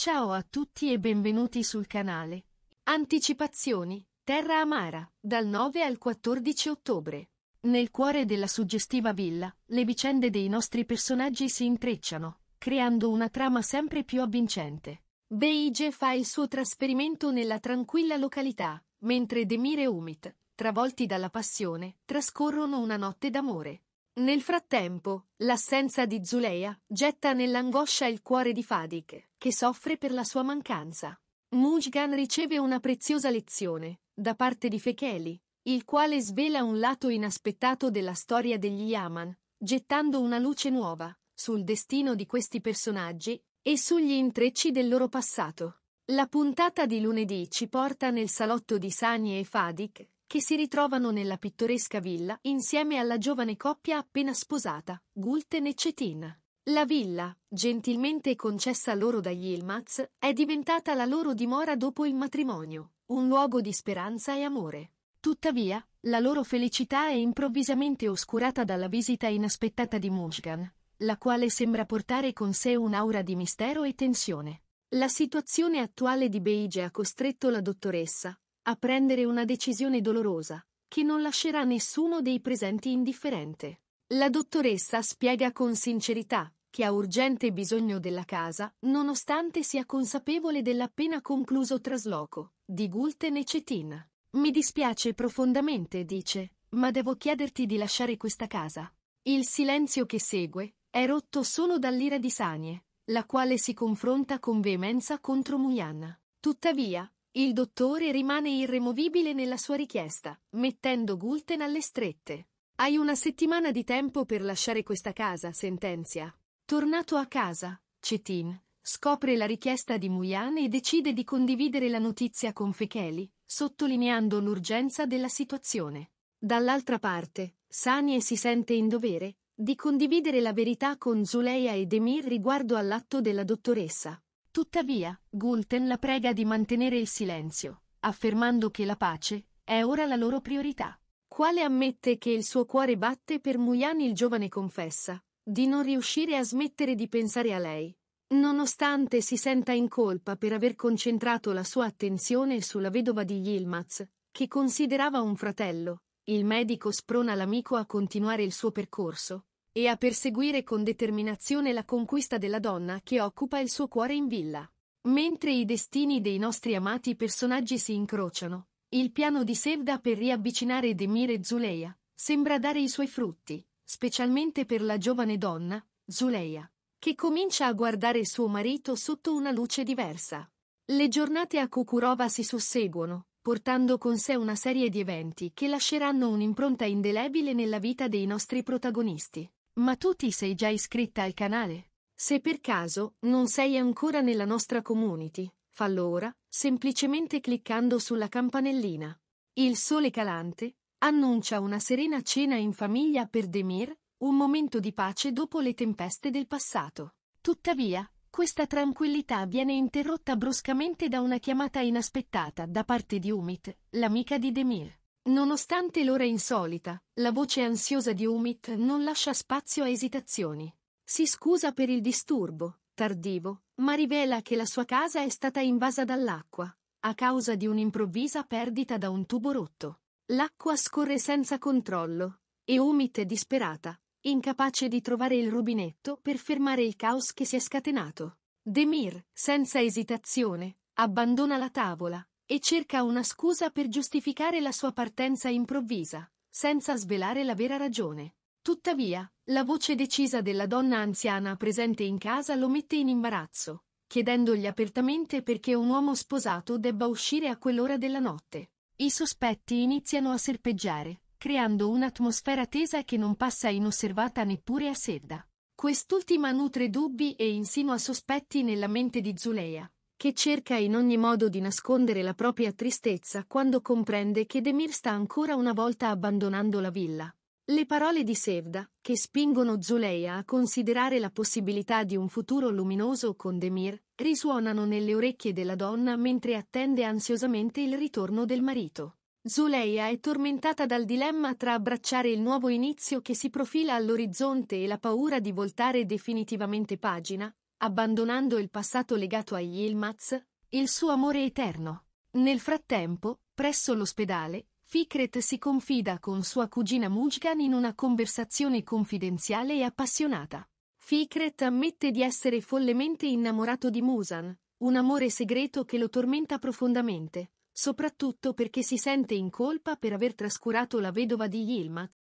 Ciao a tutti e benvenuti sul canale. Anticipazioni. Terra Amara, dal 9 al 14 ottobre. Nel cuore della suggestiva villa, le vicende dei nostri personaggi si intrecciano, creando una trama sempre più avvincente. Beige fa il suo trasferimento nella tranquilla località, mentre Demir e Umit, travolti dalla passione, trascorrono una notte d'amore. Nel frattempo, l'assenza di Zuleia getta nell'angoscia il cuore di Fadik, che soffre per la sua mancanza. Mujgan riceve una preziosa lezione, da parte di Fekeli, il quale svela un lato inaspettato della storia degli Yaman, gettando una luce nuova, sul destino di questi personaggi, e sugli intrecci del loro passato. La puntata di lunedì ci porta nel salotto di Sani e Fadik, che si ritrovano nella pittoresca villa insieme alla giovane coppia appena sposata, Gulten e Cetin. La villa, gentilmente concessa loro dagli Ilmaz, è diventata la loro dimora dopo il matrimonio, un luogo di speranza e amore. Tuttavia, la loro felicità è improvvisamente oscurata dalla visita inaspettata di Mushgan, la quale sembra portare con sé un'aura di mistero e tensione. La situazione attuale di Beige ha costretto la dottoressa, a prendere una decisione dolorosa, che non lascerà nessuno dei presenti indifferente. La dottoressa spiega con sincerità che ha urgente bisogno della casa, nonostante sia consapevole dell'appena concluso trasloco di Gulten e Cetin. Mi dispiace profondamente, dice, ma devo chiederti di lasciare questa casa. Il silenzio che segue è rotto solo dall'ira di Sanie, la quale si confronta con veemenza contro Muyan. Tuttavia, il dottore rimane irremovibile nella sua richiesta, mettendo Gulten alle strette. Hai una settimana di tempo per lasciare questa casa, sentenzia. Tornato a casa, Cetin scopre la richiesta di Muyan e decide di condividere la notizia con Fecheli, sottolineando l'urgenza della situazione. Dall'altra parte, Sanie si sente in dovere di condividere la verità con Zuleia ed Demir riguardo all'atto della dottoressa. Tuttavia, Gulten la prega di mantenere il silenzio, affermando che la pace è ora la loro priorità. Quale ammette che il suo cuore batte per Muyan il giovane confessa di non riuscire a smettere di pensare a lei, nonostante si senta in colpa per aver concentrato la sua attenzione sulla vedova di Yilmaz, che considerava un fratello. Il medico sprona l'amico a continuare il suo percorso, e a perseguire con determinazione la conquista della donna che occupa il suo cuore in villa. Mentre i destini dei nostri amati personaggi si incrociano, il piano di Sevda per riavvicinare Demir e Zuleia sembra dare i suoi frutti, specialmente per la giovane donna, Zuleia, che comincia a guardare suo marito sotto una luce diversa. Le giornate a Kokurova si susseguono, portando con sé una serie di eventi che lasceranno un'impronta indelebile nella vita dei nostri protagonisti. Ma tu ti sei già iscritta al canale? Se per caso non sei ancora nella nostra community, fallo ora, semplicemente cliccando sulla campanellina. Il sole calante annuncia una serena cena in famiglia per Demir, un momento di pace dopo le tempeste del passato. Tuttavia, questa tranquillità viene interrotta bruscamente da una chiamata inaspettata da parte di Umit, l'amica di Demir. Nonostante l'ora insolita, la voce ansiosa di Umit non lascia spazio a esitazioni. Si scusa per il disturbo, tardivo, ma rivela che la sua casa è stata invasa dall'acqua, a causa di un'improvvisa perdita da un tubo rotto. L'acqua scorre senza controllo, e Umit è disperata, incapace di trovare il rubinetto per fermare il caos che si è scatenato. Demir, senza esitazione, abbandona la tavola, e cerca una scusa per giustificare la sua partenza improvvisa, senza svelare la vera ragione. Tuttavia, la voce decisa della donna anziana presente in casa lo mette in imbarazzo, chiedendogli apertamente perché un uomo sposato debba uscire a quell'ora della notte. I sospetti iniziano a serpeggiare, creando un'atmosfera tesa che non passa inosservata neppure a Sedda. Quest'ultima nutre dubbi e insinua sospetti nella mente di Zuleia, che cerca in ogni modo di nascondere la propria tristezza quando comprende che Demir sta ancora una volta abbandonando la villa. Le parole di Sevda, che spingono Zuleia a considerare la possibilità di un futuro luminoso con Demir, risuonano nelle orecchie della donna mentre attende ansiosamente il ritorno del marito. Zuleia è tormentata dal dilemma tra abbracciare il nuovo inizio che si profila all'orizzonte e la paura di voltare definitivamente pagina, abbandonando il passato legato a Yilmaz, il suo amore eterno. Nel frattempo, presso l'ospedale, Fikret si confida con sua cugina Mujgan in una conversazione confidenziale e appassionata. Fikret ammette di essere follemente innamorato di Musan, un amore segreto che lo tormenta profondamente, soprattutto perché si sente in colpa per aver trascurato la vedova di Yilmaz,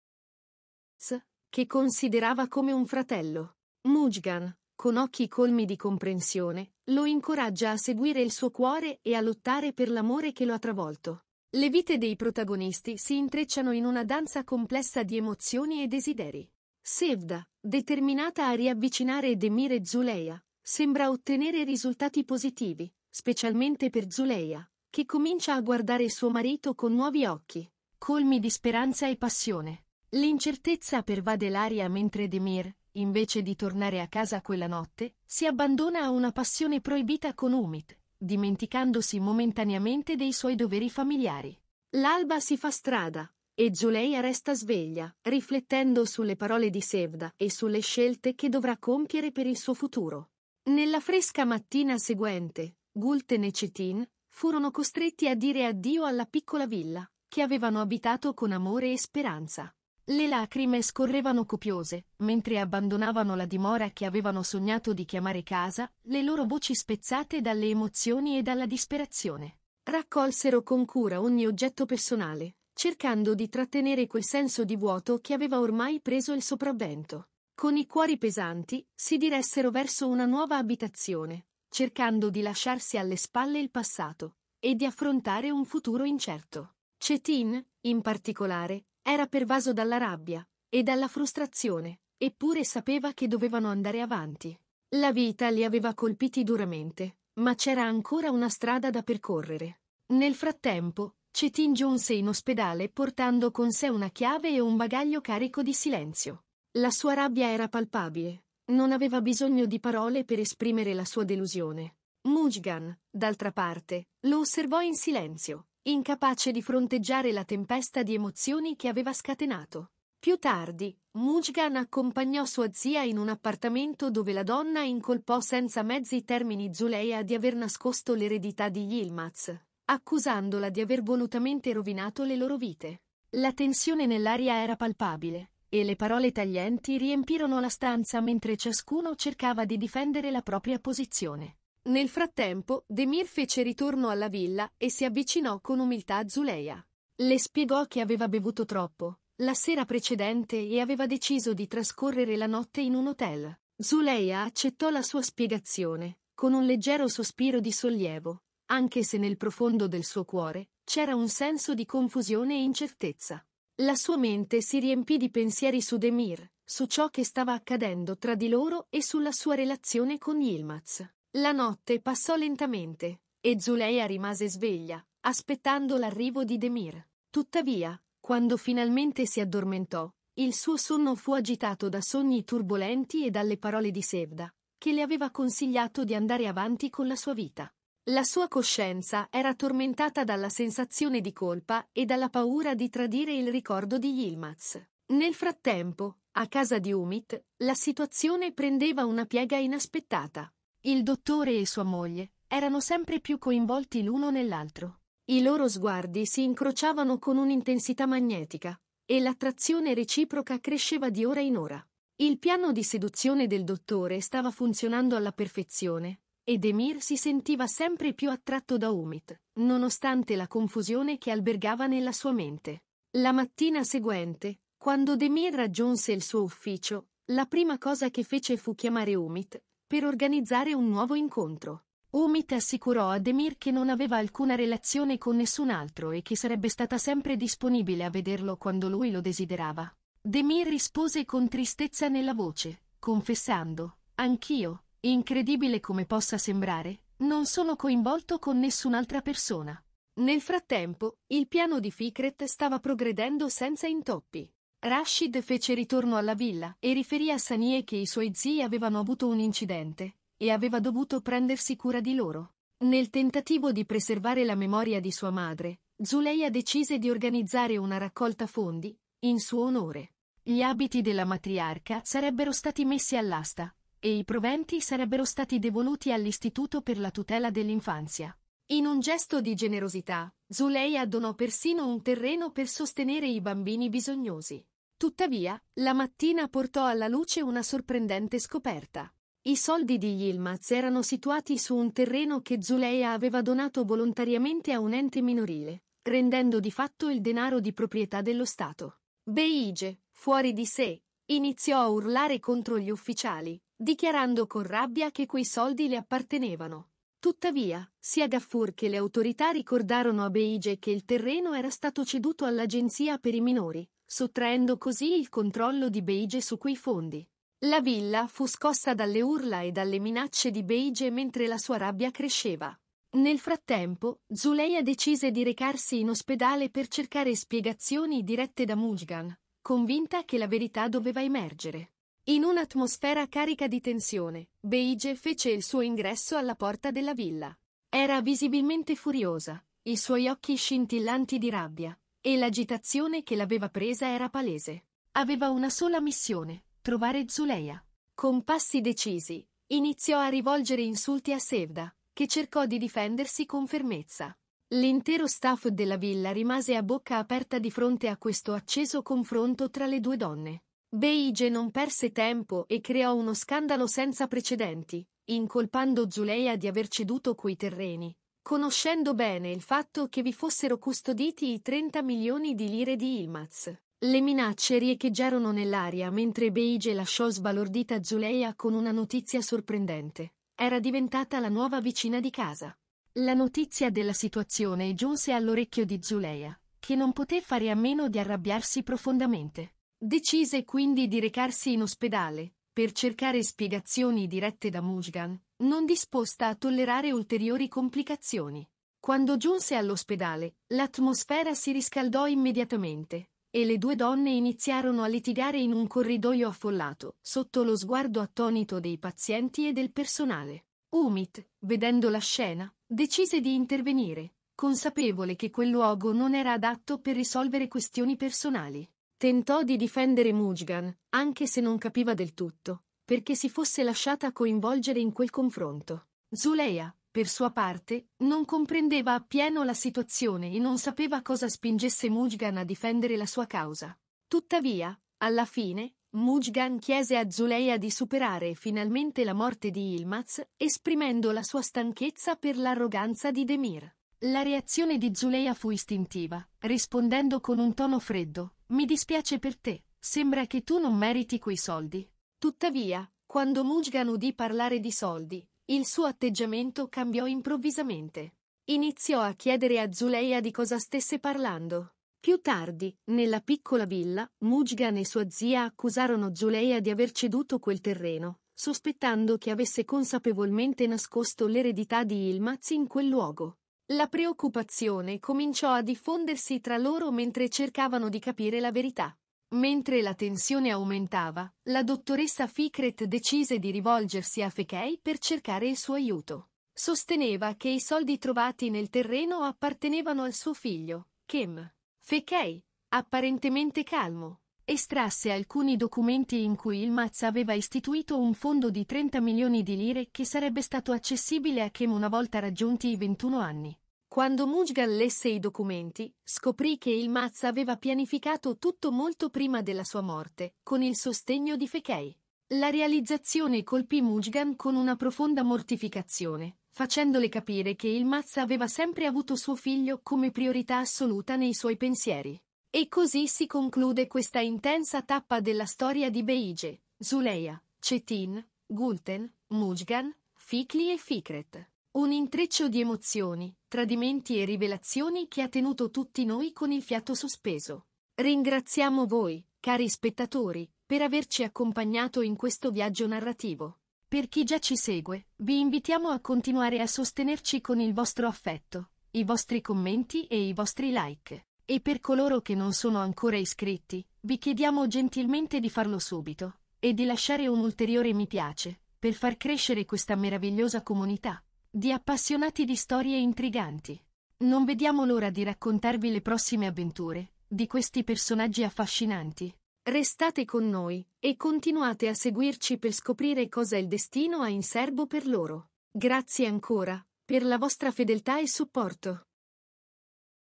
che considerava come un fratello. Mujgan, con occhi colmi di comprensione, lo incoraggia a seguire il suo cuore e a lottare per l'amore che lo ha travolto. Le vite dei protagonisti si intrecciano in una danza complessa di emozioni e desideri. Sevda, determinata a riavvicinare Demir e Zuleia, sembra ottenere risultati positivi, specialmente per Zuleia, che comincia a guardare suo marito con nuovi occhi, colmi di speranza e passione. L'incertezza pervade l'aria mentre Demir, invece di tornare a casa quella notte, si abbandona a una passione proibita con Umit, dimenticandosi momentaneamente dei suoi doveri familiari. L'alba si fa strada, e Giuleia resta sveglia, riflettendo sulle parole di Sevda e sulle scelte che dovrà compiere per il suo futuro. Nella fresca mattina seguente, Gulten e Cetin furono costretti a dire addio alla piccola villa, che avevano abitato con amore e speranza. Le lacrime scorrevano copiose, mentre abbandonavano la dimora che avevano sognato di chiamare casa, le loro voci spezzate dalle emozioni e dalla disperazione. Raccolsero con cura ogni oggetto personale, cercando di trattenere quel senso di vuoto che aveva ormai preso il sopravvento. Con i cuori pesanti, si diressero verso una nuova abitazione, cercando di lasciarsi alle spalle il passato e di affrontare un futuro incerto. Cetin, in particolare, era pervaso dalla rabbia e dalla frustrazione, eppure sapeva che dovevano andare avanti. La vita li aveva colpiti duramente, ma c'era ancora una strada da percorrere. Nel frattempo, Cetin giunse in ospedale portando con sé una chiave e un bagaglio carico di silenzio. La sua rabbia era palpabile, non aveva bisogno di parole per esprimere la sua delusione. Mujgan, d'altra parte, lo osservò in silenzio, incapace di fronteggiare la tempesta di emozioni che aveva scatenato. Più tardi, Mujgan accompagnò sua zia in un appartamento dove la donna incolpò senza mezzi termini Zuleia di aver nascosto l'eredità di Yilmaz, accusandola di aver volutamente rovinato le loro vite. La tensione nell'aria era palpabile, e le parole taglienti riempirono la stanza mentre ciascuno cercava di difendere la propria posizione. Nel frattempo, Demir fece ritorno alla villa e si avvicinò con umiltà a Zuleia. Le spiegò che aveva bevuto troppo la sera precedente e aveva deciso di trascorrere la notte in un hotel. Zuleia accettò la sua spiegazione, con un leggero sospiro di sollievo, anche se nel profondo del suo cuore c'era un senso di confusione e incertezza. La sua mente si riempì di pensieri su Demir, su ciò che stava accadendo tra di loro e sulla sua relazione con Yilmaz. La notte passò lentamente, e Zuleia rimase sveglia, aspettando l'arrivo di Demir. Tuttavia, quando finalmente si addormentò, il suo sonno fu agitato da sogni turbolenti e dalle parole di Sevda, che le aveva consigliato di andare avanti con la sua vita. La sua coscienza era tormentata dalla sensazione di colpa e dalla paura di tradire il ricordo di Yilmaz. Nel frattempo, a casa di Umit, la situazione prendeva una piega inaspettata. Il dottore e sua moglie erano sempre più coinvolti l'uno nell'altro. I loro sguardi si incrociavano con un'intensità magnetica, e l'attrazione reciproca cresceva di ora in ora. Il piano di seduzione del dottore stava funzionando alla perfezione, ed Emir si sentiva sempre più attratto da Umit, nonostante la confusione che albergava nella sua mente. La mattina seguente, quando Demir raggiunse il suo ufficio, la prima cosa che fece fu chiamare Umit, per organizzare un nuovo incontro. Omid assicurò a Demir che non aveva alcuna relazione con nessun altro e che sarebbe stata sempre disponibile a vederlo quando lui lo desiderava. Demir rispose con tristezza nella voce, confessando, anch'io, incredibile come possa sembrare, non sono coinvolto con nessun'altra persona. Nel frattempo, il piano di Fikret stava progredendo senza intoppi. Rashid fece ritorno alla villa e riferì a Sanie che i suoi zii avevano avuto un incidente e aveva dovuto prendersi cura di loro. Nel tentativo di preservare la memoria di sua madre, Zuleia decise di organizzare una raccolta fondi in suo onore. Gli abiti della matriarca sarebbero stati messi all'asta e i proventi sarebbero stati devoluti all'Istituto per la tutela dell'infanzia. In un gesto di generosità, Zuleia donò persino un terreno per sostenere i bambini bisognosi. Tuttavia, la mattina portò alla luce una sorprendente scoperta. I soldi di Yilmaz erano situati su un terreno che Zuleia aveva donato volontariamente a un ente minorile, rendendo di fatto il denaro di proprietà dello Stato. Beige, fuori di sé, iniziò a urlare contro gli ufficiali, dichiarando con rabbia che quei soldi le appartenevano. Tuttavia, sia Gaffur che le autorità ricordarono a Beige che il terreno era stato ceduto all'Agenzia per i minori, sottraendo così il controllo di Beige su quei fondi. La villa fu scossa dalle urla e dalle minacce di Beige mentre la sua rabbia cresceva. Nel frattempo, Zuleia decise di recarsi in ospedale per cercare spiegazioni dirette da Mujgan, convinta che la verità doveva emergere. In un'atmosfera carica di tensione, Beige fece il suo ingresso alla porta della villa. Era visibilmente furiosa, i suoi occhi scintillanti di rabbia, e l'agitazione che l'aveva presa era palese. Aveva una sola missione, trovare Zuleia. Con passi decisi, iniziò a rivolgere insulti a Sevda, che cercò di difendersi con fermezza. L'intero staff della villa rimase a bocca aperta di fronte a questo acceso confronto tra le due donne. Beige non perse tempo e creò uno scandalo senza precedenti, incolpando Zuleia di aver ceduto quei terreni, conoscendo bene il fatto che vi fossero custoditi i 30 milioni di lire di Ilmaz. Le minacce riecheggiarono nell'aria mentre Beige lasciò sbalordita Zuleia con una notizia sorprendente. Era diventata la nuova vicina di casa. La notizia della situazione giunse all'orecchio di Zuleia, che non poté fare a meno di arrabbiarsi profondamente. Decise quindi di recarsi in ospedale, per cercare spiegazioni dirette da Mushgan, non disposta a tollerare ulteriori complicazioni. Quando giunse all'ospedale, l'atmosfera si riscaldò immediatamente, e le due donne iniziarono a litigare in un corridoio affollato, sotto lo sguardo attonito dei pazienti e del personale. Umit, vedendo la scena, decise di intervenire, consapevole che quel luogo non era adatto per risolvere questioni personali. Tentò di difendere Mujgan, anche se non capiva del tutto, perché si fosse lasciata coinvolgere in quel confronto. Zuleia, per sua parte, non comprendeva appieno la situazione e non sapeva cosa spingesse Mujgan a difendere la sua causa. Tuttavia, alla fine, Mujgan chiese a Zuleia di superare finalmente la morte di Ilmaz, esprimendo la sua stanchezza per l'arroganza di Demir. La reazione di Zuleia fu istintiva, rispondendo con un tono freddo, mi dispiace per te, sembra che tu non meriti quei soldi. Tuttavia, quando Mujgan udì parlare di soldi, il suo atteggiamento cambiò improvvisamente. Iniziò a chiedere a Zuleia di cosa stesse parlando. Più tardi, nella piccola villa, Mujgan e sua zia accusarono Zuleia di aver ceduto quel terreno, sospettando che avesse consapevolmente nascosto l'eredità di Ilmaz in quel luogo. La preoccupazione cominciò a diffondersi tra loro mentre cercavano di capire la verità. Mentre la tensione aumentava, la dottoressa Fikret decise di rivolgersi a Fekei per cercare il suo aiuto. Sosteneva che i soldi trovati nel terreno appartenevano al suo figlio, Kim. Fekei, apparentemente calmo, estrasse alcuni documenti in cui il Maz aveva istituito un fondo di 30 milioni di lire che sarebbe stato accessibile a Kem una volta raggiunti i 21 anni. Quando Mujgal lesse i documenti, scoprì che il Maz aveva pianificato tutto molto prima della sua morte, con il sostegno di Fekei. La realizzazione colpì Mujgan con una profonda mortificazione, facendole capire che il Maz aveva sempre avuto suo figlio come priorità assoluta nei suoi pensieri. E così si conclude questa intensa tappa della storia di Beige, Zuleia, Cetin, Gulten, Mujgan, Fikli e Fikret. Un intreccio di emozioni, tradimenti e rivelazioni che ha tenuto tutti noi con il fiato sospeso. Ringraziamo voi, cari spettatori, per averci accompagnato in questo viaggio narrativo. Per chi già ci segue, vi invitiamo a continuare a sostenerci con il vostro affetto, i vostri commenti e i vostri like e per coloro che non sono ancora iscritti, vi chiediamo gentilmente di farlo subito e di lasciare un ulteriore mi piace per far crescere questa meravigliosa comunità di appassionati di storie intriganti. Non vediamo l'ora di raccontarvi le prossime avventure di questi personaggi affascinanti. Restate con noi e continuate a seguirci per scoprire cosa il destino ha in serbo per loro. Grazie ancora per la vostra fedeltà e supporto.